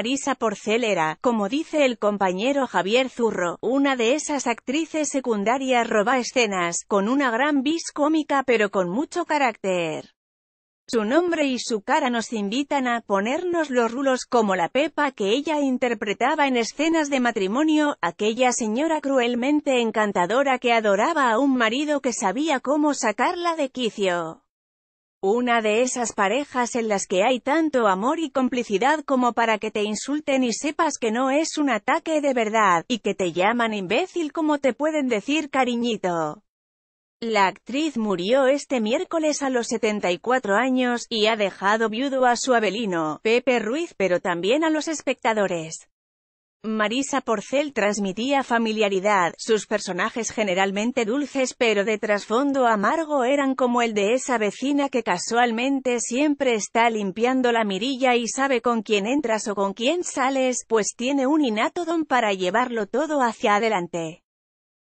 Marisa Porcel era, como dice el compañero Javier Zurro, una de esas actrices secundarias roba escenas, con una gran vis cómica pero con mucho carácter. Su nombre y su cara nos invitan a ponernos los rulos como la Pepa que ella interpretaba en escenas de matrimonio, aquella señora cruelmente encantadora que adoraba a un marido que sabía cómo sacarla de quicio. Una de esas parejas en las que hay tanto amor y complicidad como para que te insulten y sepas que no es un ataque de verdad, y que te llaman imbécil como te pueden decir cariñito. La actriz murió este miércoles a los 74 años, y ha dejado viudo a su abelino, Pepe Ruiz, pero también a los espectadores. Marisa Porcel transmitía familiaridad, sus personajes generalmente dulces pero de trasfondo amargo eran como el de esa vecina que casualmente siempre está limpiando la mirilla y sabe con quién entras o con quién sales, pues tiene un innato don para llevarlo todo hacia adelante.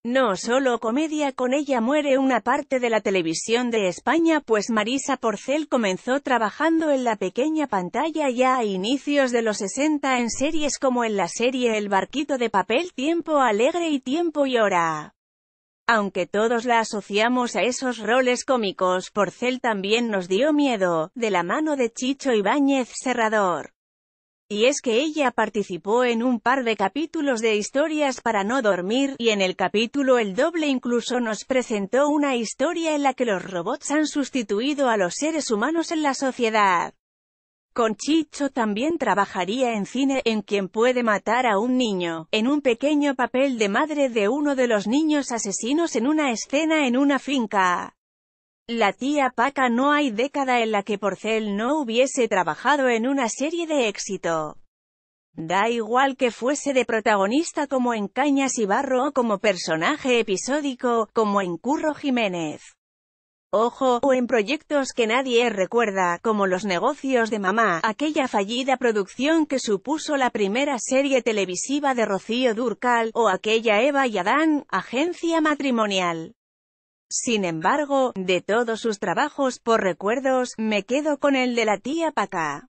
No solo comedia con ella muere una parte de la televisión de España pues Marisa Porcel comenzó trabajando en la pequeña pantalla ya a inicios de los 60 en series como en la serie El barquito de papel Tiempo alegre y Tiempo y hora. Aunque todos la asociamos a esos roles cómicos, Porcel también nos dio miedo, de la mano de Chicho Ibáñez Serrador. Y es que ella participó en un par de capítulos de historias para no dormir, y en el capítulo El doble incluso nos presentó una historia en la que los robots han sustituido a los seres humanos en la sociedad. Con Chicho también trabajaría en cine, en quien puede matar a un niño, en un pequeño papel de madre de uno de los niños asesinos en una escena en una finca. La tía Paca no hay década en la que Porcel no hubiese trabajado en una serie de éxito. Da igual que fuese de protagonista como en Cañas y Barro o como personaje episódico, como en Curro Jiménez. Ojo, o en proyectos que nadie recuerda, como Los negocios de mamá, aquella fallida producción que supuso la primera serie televisiva de Rocío Durcal, o aquella Eva y Adán, Agencia matrimonial. Sin embargo, de todos sus trabajos por recuerdos, me quedo con el de la tía Paca.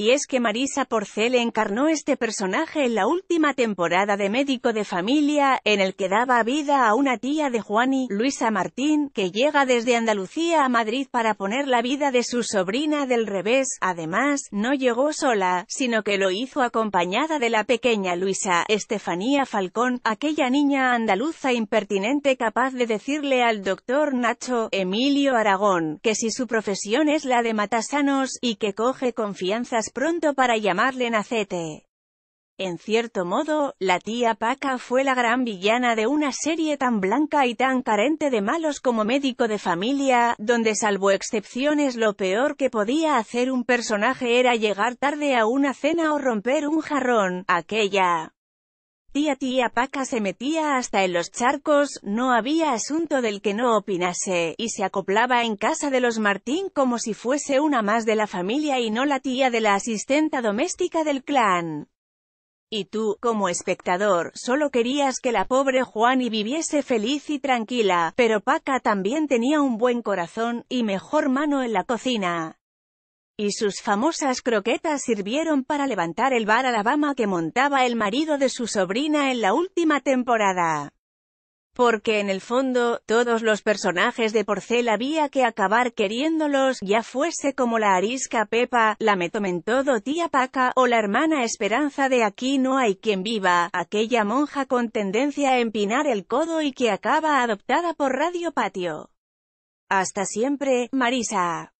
Y es que Marisa Porcel encarnó este personaje en la última temporada de Médico de Familia, en el que daba vida a una tía de Juani, Luisa Martín, que llega desde Andalucía a Madrid para poner la vida de su sobrina del revés. Además, no llegó sola, sino que lo hizo acompañada de la pequeña Luisa, Estefanía Falcón, aquella niña andaluza impertinente capaz de decirle al doctor Nacho Emilio Aragón, que si su profesión es la de matasanos, y que coge confianzas pronto para llamarle Nacete. En cierto modo, la tía Paca fue la gran villana de una serie tan blanca y tan carente de malos como médico de familia, donde salvo excepciones lo peor que podía hacer un personaje era llegar tarde a una cena o romper un jarrón, aquella Tía tía Paca se metía hasta en los charcos, no había asunto del que no opinase, y se acoplaba en casa de los Martín como si fuese una más de la familia y no la tía de la asistenta doméstica del clan. Y tú, como espectador, solo querías que la pobre Juani viviese feliz y tranquila, pero Paca también tenía un buen corazón, y mejor mano en la cocina y sus famosas croquetas sirvieron para levantar el bar Alabama que montaba el marido de su sobrina en la última temporada. Porque en el fondo, todos los personajes de Porcel había que acabar queriéndolos, ya fuese como la arisca Pepa, la metomentodo tía Paca, o la hermana Esperanza de Aquí no hay quien viva, aquella monja con tendencia a empinar el codo y que acaba adoptada por Radio Patio. Hasta siempre, Marisa.